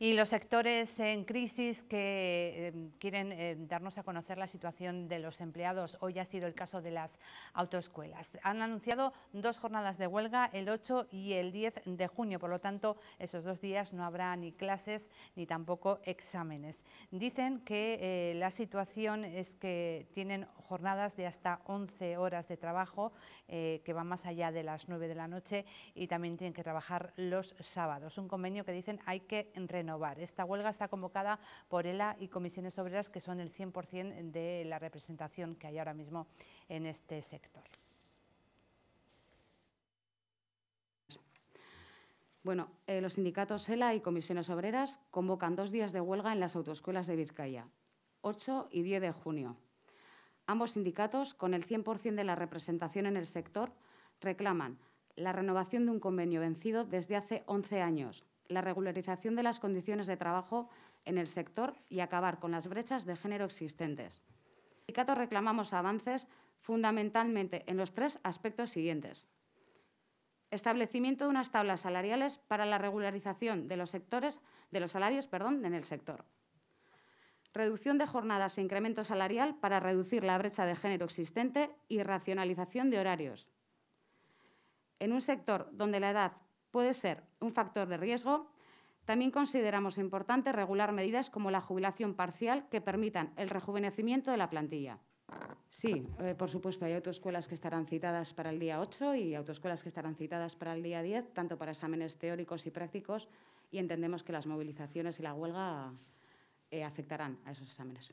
y los sectores en crisis que em, quieren em, darnos a conocer la situación de los empleados. Hoy ha sido el caso de las autoescuelas. Han anunciado dos jornadas de huelga, el 8 y el 10 de junio. Por lo tanto, esos dos días no habrá ni clases ni tampoco exámenes. Dicen que eh, la situación es que tienen jornadas de hasta 11 horas de trabajo, eh, que van más allá de las 9 de la noche, y también tienen que trabajar los sábados. Un convenio que dicen hay que renovar esta huelga está convocada por ELA y comisiones obreras, que son el 100% de la representación que hay ahora mismo en este sector. Bueno, eh, los sindicatos ELA y comisiones obreras convocan dos días de huelga en las autoescuelas de Vizcaya, 8 y 10 de junio. Ambos sindicatos, con el 100% de la representación en el sector, reclaman la renovación de un convenio vencido desde hace 11 años, la regularización de las condiciones de trabajo en el sector y acabar con las brechas de género existentes. En el sindicato reclamamos avances fundamentalmente en los tres aspectos siguientes. Establecimiento de unas tablas salariales para la regularización de los, sectores, de los salarios perdón, en el sector. Reducción de jornadas e incremento salarial para reducir la brecha de género existente y racionalización de horarios. En un sector donde la edad puede ser un factor de riesgo, también consideramos importante regular medidas como la jubilación parcial que permitan el rejuvenecimiento de la plantilla. Sí, eh, por supuesto, hay autoescuelas que estarán citadas para el día 8 y autoescuelas que estarán citadas para el día 10, tanto para exámenes teóricos y prácticos, y entendemos que las movilizaciones y la huelga eh, afectarán a esos exámenes.